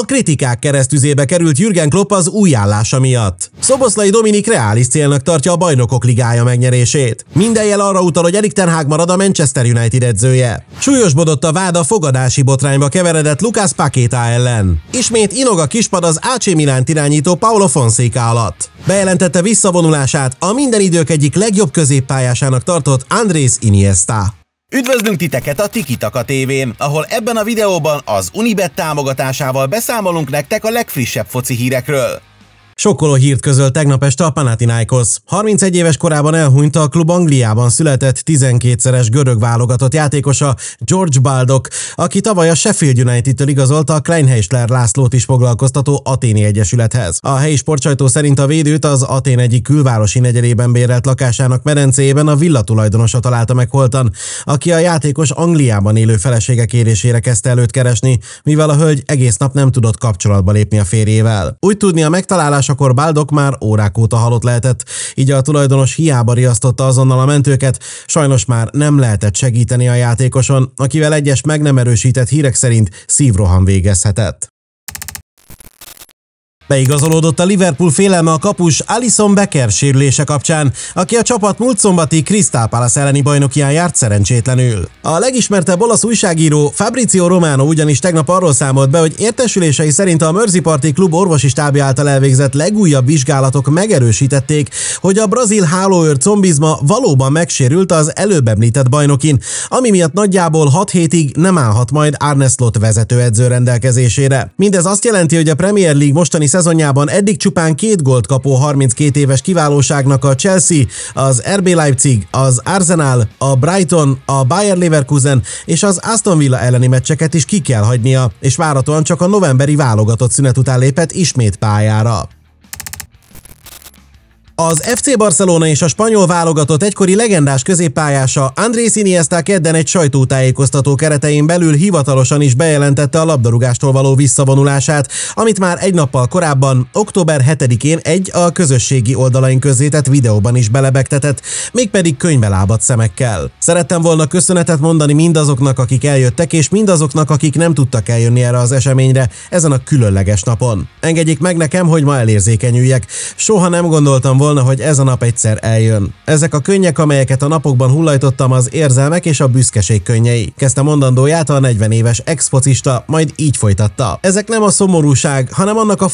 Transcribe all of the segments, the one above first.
a kritikák keresztüzébe került Jürgen Klopp az új állása miatt. Szoboszlai Dominik reális célnak tartja a bajnokok ligája megnyerését. Minden jel arra utal, hogy Erik Ten Hag marad a Manchester United edzője. Súlyosbodott a vád a fogadási botrányba keveredett Lucas Pakéta ellen. Ismét inog a kispad az AC Milan irányító Paulo Fonseca alatt. Bejelentette visszavonulását a minden idők egyik legjobb középpályásának tartott Andrés Iniesta. Üdvözlünk titeket a Tikitaka tévén, ahol ebben a videóban az Unibet támogatásával beszámolunk nektek a legfrissebb foci hírekről. Sokkoló hírt közöl tegnap este a Panathinaikos. 31 éves korában elhunyt a klub Angliában született 12-szeres görög válogatott játékosa George Baldock, aki tavaly a Sheffield United-től igazolta a Kleinheisler Lászlót is foglalkoztató Aténi Egyesülethez. A helyi sportsajtó szerint a védőt az Atén egyik külvárosi negyedében bérelt lakásának medencéjében a villa tulajdonosa találta meg holtan, aki a játékos Angliában élő felesége kérésére kezdte előtt keresni, mivel a hölgy egész nap nem tudott kapcsolatba lépni a férjével. Úgy tudni a megtalálása akkor Báldok már órák óta halott lehetett, így a tulajdonos hiába riasztotta azonnal a mentőket, sajnos már nem lehetett segíteni a játékoson, akivel egyes meg nem erősített hírek szerint szívroham végezhetett. Beigazolódott a Liverpool félelme a kapus Alison Becker sérülése kapcsán, aki a csapat múlt szombati Crystal Palace elleni bajnokián járt szerencsétlenül. A legismertebb olasz újságíró Fabrizio Romano ugyanis tegnap arról számolt be, hogy értesülései szerint a Mörzi Parti klub orvosi stábja által elvégzett legújabb vizsgálatok megerősítették, hogy a brazil hálóőr combizma valóban megsérült az előbb említett bajnokin, ami miatt nagyjából 6 hétig nem állhat majd Arneslot vezetőedző rendelkezésére. Mindez azt jelenti, hogy a Premier League mostani szezon szezonjában eddig csupán két gólt kapó 32 éves kiválóságnak a Chelsea, az RB Leipzig, az Arsenal, a Brighton, a Bayer Leverkusen és az Aston Villa elleni meccseket is ki kell hagynia, és váratlan csak a novemberi válogatott szünet után lépett ismét pályára. Az FC Barcelona és a spanyol válogatott egykori legendás középpályása Andrés Iniesta kedden egy sajtótájékoztató keretein belül hivatalosan is bejelentette a labdarúgástól való visszavonulását, amit már egy nappal korábban, október 7-én egy a közösségi oldalain közzétett videóban is belebegtetett, mégpedig könyvbe lábadt szemekkel. Szerettem volna köszönetet mondani mindazoknak, akik eljöttek, és mindazoknak, akik nem tudtak eljönni erre az eseményre ezen a különleges napon. Engedjék meg nekem, hogy ma elérzékenyüljek. Soha nem gondoltam volna, volna, hogy ez a nap egyszer eljön. Ezek a könnyek, amelyeket a napokban hullajtottam, az érzelmek és a büszkeség könnyei. Kezdte mondandóját a 40 éves expocista, majd így folytatta. Ezek nem a szomorúság, hanem annak a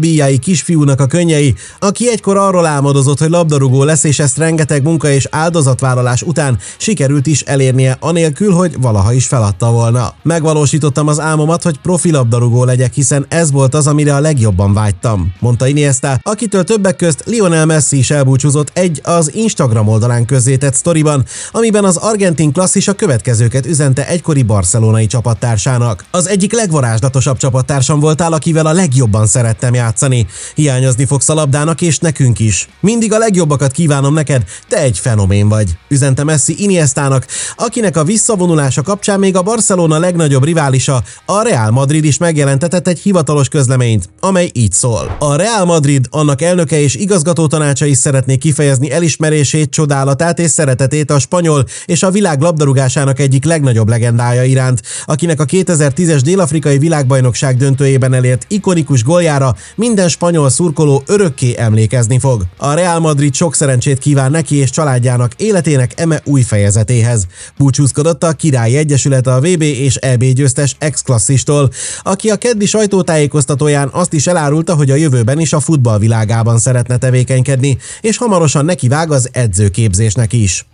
Bíjai kisfiúnak a könnyei, aki egykor arról álmodozott, hogy labdarúgó lesz, és ezt rengeteg munka és áldozatvállalás után sikerült is elérnie, anélkül, hogy valaha is feladta volna. Megvalósítottam az álmomat, hogy profi labdarúgó legyek, hiszen ez volt az, amire a legjobban vágytam, mondta Iniesta, akitől többek közt Lionel Messi Messi is elbúcsúzott egy az Instagram oldalán közzétett sztoriban, amiben az argentin klasszis a következőket üzente egykori barcelonai csapattársának. Az egyik legvarázslatosabb csapattársam voltál, akivel a legjobban szerettem játszani. Hiányozni fogsz a labdának és nekünk is. Mindig a legjobbakat kívánom neked, te egy fenomén vagy. Üzente Messi Iniestának, akinek a visszavonulása kapcsán még a Barcelona legnagyobb riválisa, a Real Madrid is megjelentetett egy hivatalos közleményt, amely így szól. A Real Madrid, annak elnöke és igazgató tanácsa is szeretné kifejezni elismerését, csodálatát és szeretetét a spanyol és a világ labdarúgásának egyik legnagyobb legendája iránt, akinek a 2010-es dél-afrikai világbajnokság döntőjében elért ikonikus goljára minden spanyol szurkoló örökké emlékezni fog. A Real Madrid sok szerencsét kíván neki és családjának életének eme új fejezetéhez. Búcsúzkodott a Királyi Egyesület a VB és EB győztes ex-klasszistól, aki a keddi sajtótájékoztatóján azt is elárulta, hogy a jövőben is a futballvilágában szeretne tevékenykedni tevékenykedni, és hamarosan nekivág az edzőképzésnek is.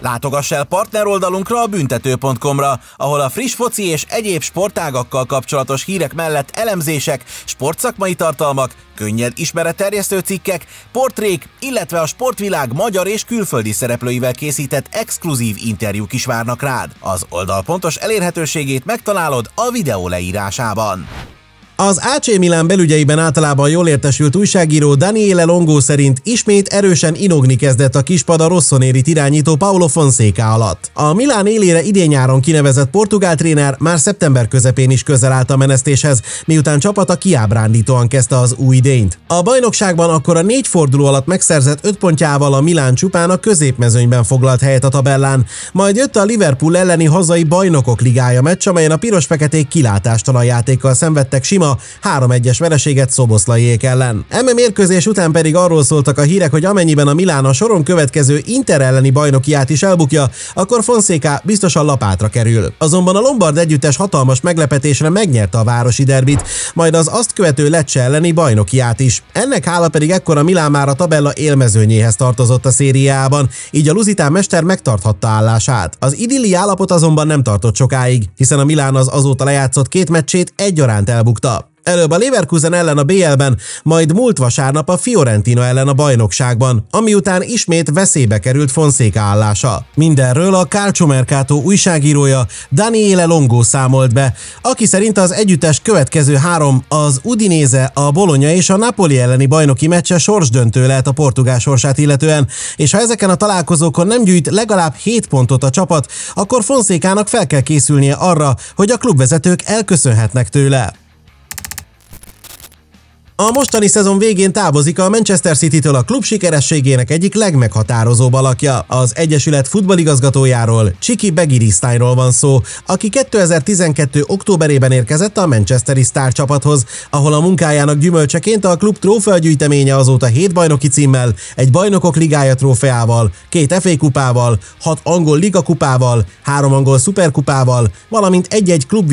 Látogass el oldalunkra a büntető.com-ra, ahol a friss foci és egyéb sportágakkal kapcsolatos hírek mellett elemzések, sportszakmai tartalmak, könnyed ismeretterjesztő cikkek, portrék, illetve a sportvilág magyar és külföldi szereplőivel készített exkluzív interjúk is várnak rád. Az oldal pontos elérhetőségét megtalálod a videó leírásában. Az AC Milan belügyeiben általában jól értesült újságíró Daniele Longo szerint ismét erősen inogni kezdett a kispad a rosszonérit irányító Paulo Fonseca alatt. A Milán élére nyáron kinevezett portugál tréner már szeptember közepén is közel állt a menesztéshez, miután csapata kiábrándítóan kezdte az új idényt. A bajnokságban akkor a négy forduló alatt megszerzett öt pontjával a Milán csupán a középmezőnyben foglalt helyet a tabellán, majd jött a Liverpool elleni hazai bajnokok ligája meccs, amelyen a piros-feketék kilátástalan játékkal szenvedtek sima 3-1-es vereséget Szoboszlaiék ellen. Eme mérkőzés után pedig arról szóltak a hírek, hogy amennyiben a Milán a soron következő Inter elleni bajnokiát is elbukja, akkor Fonseca biztosan lapátra kerül. Azonban a Lombard együttes hatalmas meglepetésre megnyerte a városi derbit, majd az azt követő Lecce elleni bajnokiát is. Ennek hála pedig ekkor a Milán már a tabella élmezőnyéhez tartozott a szériában, így a Luzitán mester megtarthatta állását. Az idilli állapot azonban nem tartott sokáig, hiszen a Milán az azóta lejátszott két meccsét egyaránt elbukta. Előbb a Leverkusen ellen a BL-ben, majd múlt vasárnap a Fiorentina ellen a bajnokságban, ami után ismét veszélybe került Fonszéka állása. Mindenről a Mercato újságírója Daniele Longo számolt be, aki szerint az együttes következő három az Udinéze, a Bologna és a Napoli elleni bajnoki meccse sorsdöntő lehet a portugál sorsát illetően, és ha ezeken a találkozókon nem gyűjt legalább 7 pontot a csapat, akkor Fonszékának fel kell készülnie arra, hogy a klubvezetők elköszönhetnek tőle. A mostani szezon végén távozik a Manchester City-től a klub sikerességének egyik legmeghatározóbb alakja. Az Egyesület futballigazgatójáról, Csiki Begirisztányról van szó, aki 2012. októberében érkezett a Manchesteri Star csapathoz, ahol a munkájának gyümölcseként a klub trófeagyűjteménye azóta 7 bajnoki címmel, egy bajnokok ligája trófeával, két FA kupával, 6 angol liga kupával, 3 angol szuperkupával, valamint egy-egy klub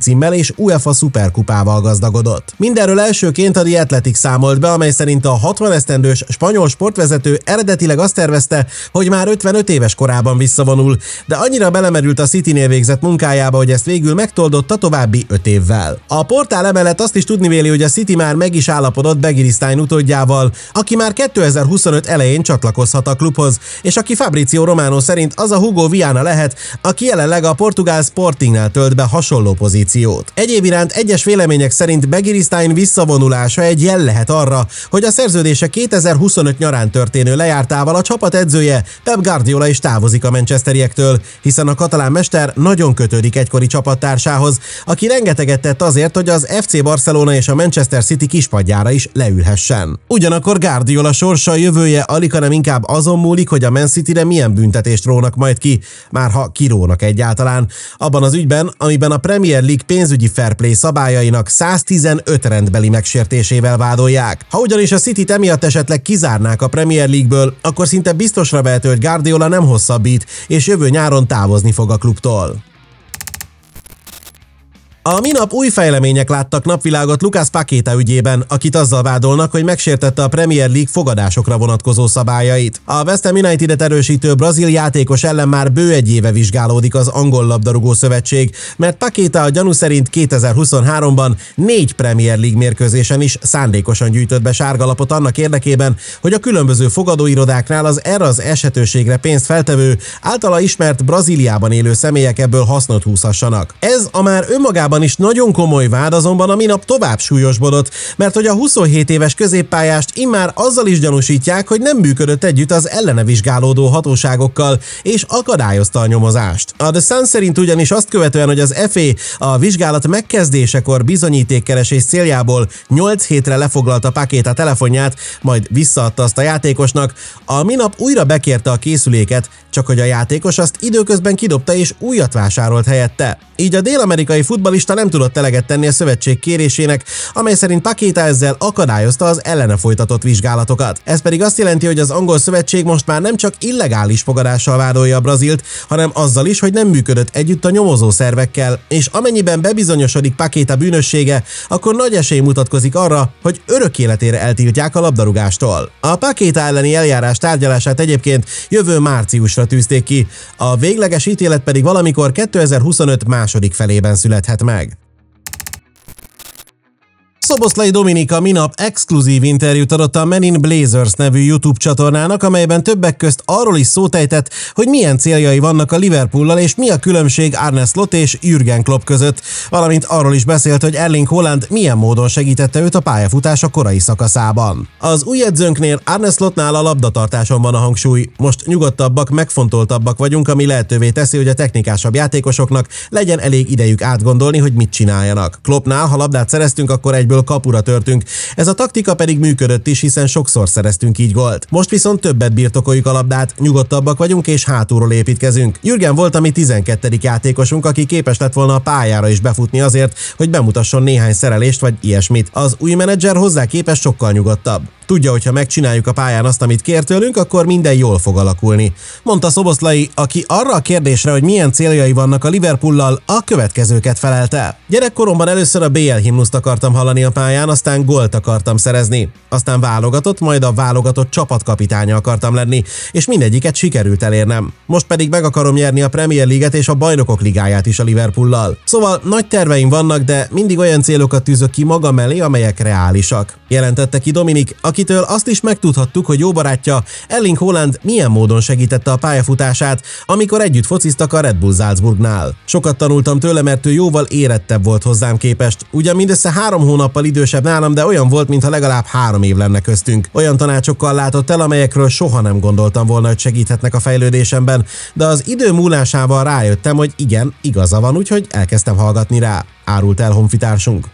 címmel és UEFA szuperkupával gazdagodott. Mindenről elsőként The Athletic számolt be, amely szerint a 60 esztendős spanyol sportvezető eredetileg azt tervezte, hogy már 55 éves korában visszavonul, de annyira belemerült a City-nél végzett munkájába, hogy ezt végül megtoldotta további 5 évvel. A portál emellett azt is tudni véli, hogy a City már meg is állapodott Begiristain utódjával, aki már 2025 elején csatlakozhat a klubhoz, és aki Fabrizio Romano szerint az a Hugo Viana lehet, aki jelenleg a portugál Sportingnál tölt be hasonló pozíciót. Egyéb iránt egyes vélemények szerint Begiristain visszavonulás kirúgása egy jel lehet arra, hogy a szerződése 2025 nyarán történő lejártával a csapat edzője Pep Guardiola is távozik a Manchesteriektől, hiszen a katalán mester nagyon kötődik egykori csapattársához, aki rengeteget tett azért, hogy az FC Barcelona és a Manchester City kispadjára is leülhessen. Ugyanakkor Guardiola sorsa jövője alig, hanem inkább azon múlik, hogy a Man City-re milyen büntetést rónak majd ki, már ha kirónak egyáltalán, abban az ügyben, amiben a Premier League pénzügyi fair play szabályainak 115 rendbeli megsértése megsértésével vádolják. Ha ugyanis a City-t emiatt esetleg kizárnák a Premier League-ből, akkor szinte biztosra vehető, hogy Guardiola nem hosszabbít, és jövő nyáron távozni fog a klubtól. A minap új fejlemények láttak napvilágot Lukás Pakéta ügyében, akit azzal vádolnak, hogy megsértette a Premier League fogadásokra vonatkozó szabályait. A West Ham united erősítő brazil játékos ellen már bő egy éve vizsgálódik az Angol Labdarúgó Szövetség, mert Pakéta a gyanú szerint 2023-ban négy Premier League mérkőzésen is szándékosan gyűjtött be sárgalapot annak érdekében, hogy a különböző fogadóirodáknál az erre az esetőségre pénzt feltevő, általa ismert Brazíliában élő személyek ebből hasznot húzhassanak. Ez a már önmagában Európában is nagyon komoly vád azonban a minap tovább súlyosbodott, mert hogy a 27 éves középpályást immár azzal is gyanúsítják, hogy nem működött együtt az ellene vizsgálódó hatóságokkal, és akadályozta a nyomozást. A The Sun szerint ugyanis azt követően, hogy az FA a vizsgálat megkezdésekor bizonyítékkeresés céljából 8 hétre lefoglalta Pakéta telefonját, majd visszaadta azt a játékosnak, a minap újra bekérte a készüléket, csak hogy a játékos azt időközben kidobta és újat vásárolt helyette. Így a dél-amerikai futballista lista nem tudott eleget tenni a szövetség kérésének, amely szerint Pakéta ezzel akadályozta az ellene folytatott vizsgálatokat. Ez pedig azt jelenti, hogy az angol szövetség most már nem csak illegális fogadással vádolja a Brazilt, hanem azzal is, hogy nem működött együtt a nyomozó szervekkel, és amennyiben bebizonyosodik Pakéta bűnössége, akkor nagy esély mutatkozik arra, hogy örök életére eltiltják a labdarúgástól. A Pakéta elleni eljárás tárgyalását egyébként jövő márciusra tűzték ki, a végleges ítélet pedig valamikor 2025 második felében születhet meg. bag. Szoboszlai Dominika minap exkluzív interjút adott a Menin Blazers nevű YouTube csatornának, amelyben többek közt arról is szótejtett, hogy milyen céljai vannak a Liverpoollal és mi a különbség Arne Slot és Jürgen Klopp között, valamint arról is beszélt, hogy Erling Holland milyen módon segítette őt a pályafutása korai szakaszában. Az új edzőnknél Arne Slotnál a labdatartáson van a hangsúly. Most nyugodtabbak, megfontoltabbak vagyunk, ami lehetővé teszi, hogy a technikásabb játékosoknak legyen elég idejük átgondolni, hogy mit csináljanak. Klopnál, ha labdát szereztünk, akkor egyből ellenfélből kapura törtünk. Ez a taktika pedig működött is, hiszen sokszor szereztünk így gólt. Most viszont többet birtokoljuk a labdát, nyugodtabbak vagyunk és hátulról építkezünk. Jürgen volt a mi 12. játékosunk, aki képes lett volna a pályára is befutni azért, hogy bemutasson néhány szerelést vagy ilyesmit. Az új menedzser hozzá képes sokkal nyugodtabb. Tudja, hogy ha megcsináljuk a pályán azt, amit kér tőlünk, akkor minden jól fog alakulni. Mondta Szoboszlai, aki arra a kérdésre, hogy milyen céljai vannak a Liverpoollal, a következőket felelte. Gyerekkoromban először a BL himnuszt akartam hallani a pályán, aztán gólt akartam szerezni. Aztán válogatott, majd a válogatott csapatkapitánya akartam lenni, és mindegyiket sikerült elérnem. Most pedig meg akarom nyerni a Premier League-et és a Bajnokok Ligáját is a Liverpool-lal. Szóval nagy terveim vannak, de mindig olyan célokat tűzök ki magam elé, amelyek reálisak jelentette ki Dominik, akitől azt is megtudhattuk, hogy jó barátja Elling Holland milyen módon segítette a pályafutását, amikor együtt fociztak a Red Bull Salzburgnál. Sokat tanultam tőle, mert ő jóval érettebb volt hozzám képest. Ugyan mindössze három hónappal idősebb nálam, de olyan volt, mintha legalább három év lenne köztünk. Olyan tanácsokkal látott el, amelyekről soha nem gondoltam volna, hogy segíthetnek a fejlődésemben, de az idő múlásával rájöttem, hogy igen, igaza van, úgyhogy elkezdtem hallgatni rá, árult el honfitársunk.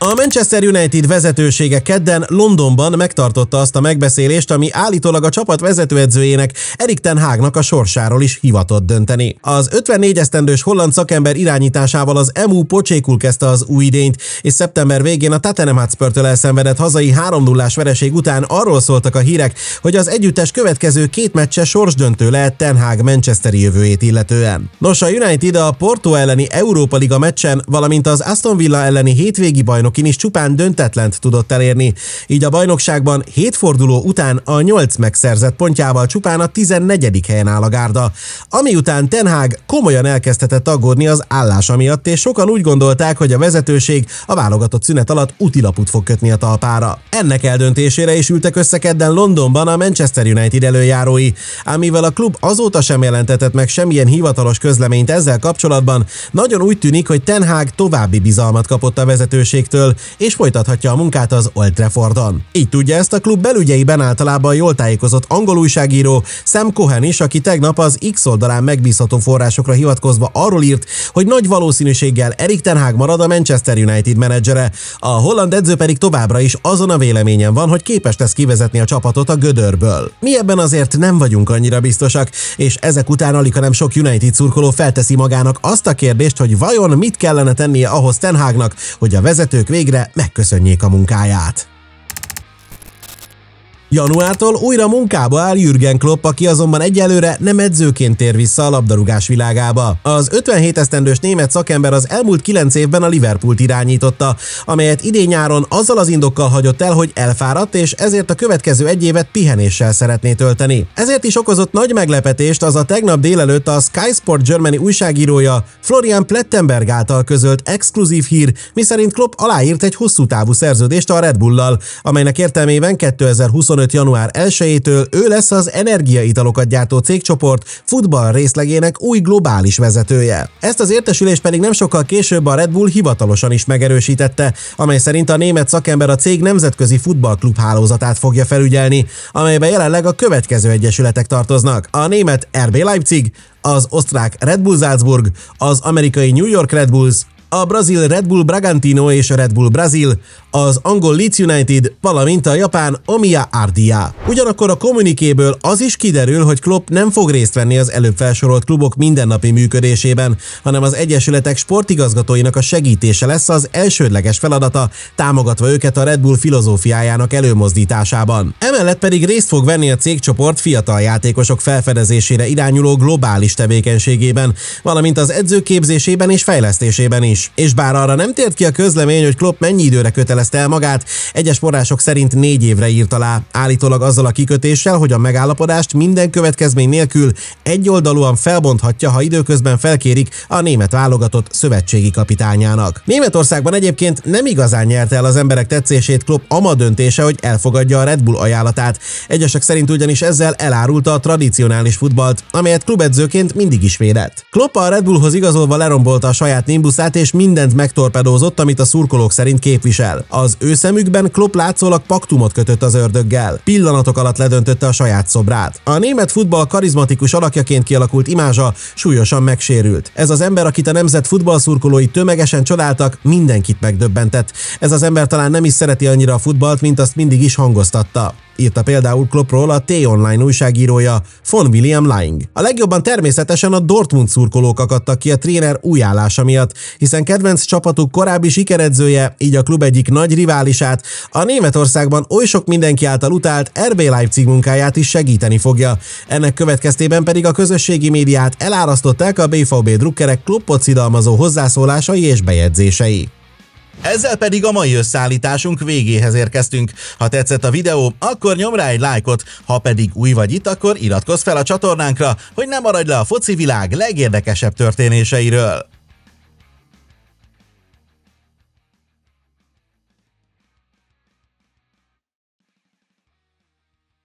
A Manchester United vezetősége kedden Londonban megtartotta azt a megbeszélést, ami állítólag a csapat vezetőedzőjének Erik ten Hagnak a sorsáról is hivatott dönteni. Az 54 esztendős holland szakember irányításával az mu pocsékul kezdte az új idényt, és szeptember végén a Tottenham hotspur elszenvedett hazai 3 0 vereség után arról szóltak a hírek, hogy az együttes következő két meccse sorsdöntő lehet ten Hag Manchesteri jövőjét illetően. Nos, a United a Porto elleni Európa Liga meccsen, valamint az Aston Villa elleni hétvégi bajnok bajnokin is csupán döntetlent tudott elérni, így a bajnokságban hét forduló után a 8 megszerzett pontjával csupán a 14. helyen áll a gárda, ami után Ten Hag komolyan elkezdhetett aggódni az állása miatt, és sokan úgy gondolták, hogy a vezetőség a válogatott szünet alatt utilaput fog kötni a talpára. Ennek eldöntésére is ültek össze kedden Londonban a Manchester United előjárói, ám mivel a klub azóta sem jelentetett meg semmilyen hivatalos közleményt ezzel kapcsolatban, nagyon úgy tűnik, hogy Ten Hag további bizalmat kapott a vezetőségtől, City-től, és folytathatja a munkát az Old Traffordon. Így tudja ezt a klub belügyeiben általában jól tájékozott angol újságíró Sam Cohen is, aki tegnap az X oldalán megbízható forrásokra hivatkozva arról írt, hogy nagy valószínűséggel Erik Ten Hag marad a Manchester United menedzsere. A holland edző pedig továbbra is azon a véleményen van, hogy képes lesz kivezetni a csapatot a gödörből. Mi ebben azért nem vagyunk annyira biztosak, és ezek után alig nem sok United szurkoló felteszi magának azt a kérdést, hogy vajon mit kellene tennie ahhoz Ten Hagnak, hogy a vezetők végre megköszönjék a munkáját. Januártól újra munkába áll Jürgen Klopp, aki azonban egyelőre nem edzőként tér vissza a labdarúgás világába. Az 57 esztendős német szakember az elmúlt 9 évben a Liverpoolt irányította, amelyet idén nyáron azzal az indokkal hagyott el, hogy elfáradt, és ezért a következő egy évet pihenéssel szeretné tölteni. Ezért is okozott nagy meglepetést az a tegnap délelőtt a Sky Sport Germany újságírója Florian Plettenberg által közölt exkluzív hír, miszerint Klopp aláírt egy hosszú távú szerződést a Red Bull-lal, amelynek értelmében 2020 2025. január 1-től ő lesz az energiaitalokat gyártó cégcsoport futball részlegének új globális vezetője. Ezt az értesülést pedig nem sokkal később a Red Bull hivatalosan is megerősítette, amely szerint a német szakember a cég nemzetközi futballklub hálózatát fogja felügyelni, amelybe jelenleg a következő egyesületek tartoznak. A német RB Leipzig, az osztrák Red Bull Salzburg, az amerikai New York Red Bulls, a brazil Red Bull Bragantino és a Red Bull Brazil, az angol Leeds United, valamint a japán Omiya Ardia. Ugyanakkor a kommunikéből az is kiderül, hogy Klopp nem fog részt venni az előbb felsorolt klubok mindennapi működésében, hanem az egyesületek sportigazgatóinak a segítése lesz az elsődleges feladata, támogatva őket a Red Bull filozófiájának előmozdításában. Emellett pedig részt fog venni a cégcsoport fiatal játékosok felfedezésére irányuló globális tevékenységében, valamint az edzőképzésében és fejlesztésében is is. És bár arra nem tért ki a közlemény, hogy Klopp mennyi időre kötelezte el magát, egyes források szerint négy évre írt alá. Állítólag azzal a kikötéssel, hogy a megállapodást minden következmény nélkül egyoldalúan felbonthatja, ha időközben felkérik a német válogatott szövetségi kapitányának. Németországban egyébként nem igazán nyerte el az emberek tetszését Klopp ama döntése, hogy elfogadja a Red Bull ajánlatát. Egyesek szerint ugyanis ezzel elárulta a tradicionális futballt, amelyet klubedzőként mindig is védett. Klopp a Red Bullhoz igazolva lerombolta a saját nimbuszát és és mindent megtorpedózott, amit a szurkolók szerint képvisel. Az ő szemükben Klopp látszólag paktumot kötött az ördöggel. Pillanatok alatt ledöntötte a saját szobrát. A német futball karizmatikus alakjaként kialakult imázsa súlyosan megsérült. Ez az ember, akit a nemzet futballszurkolói tömegesen csodáltak, mindenkit megdöbbentett. Ez az ember talán nem is szereti annyira a futballt, mint azt mindig is hangoztatta írta például Kloppról a T-Online újságírója von William Lying. A legjobban természetesen a Dortmund szurkolók akadtak ki a tréner új állása miatt, hiszen kedvenc csapatuk korábbi sikeredzője, így a klub egyik nagy riválisát, a Németországban oly sok mindenki által utált RB Leipzig munkáját is segíteni fogja. Ennek következtében pedig a közösségi médiát elárasztották a BVB drukkerek Kloppot szidalmazó hozzászólásai és bejegyzései. Ezzel pedig a mai összeállításunk végéhez érkeztünk. Ha tetszett a videó, akkor nyom rá egy lájkot, ha pedig új vagy itt, akkor iratkozz fel a csatornánkra, hogy ne maradj le a foci világ legérdekesebb történéseiről.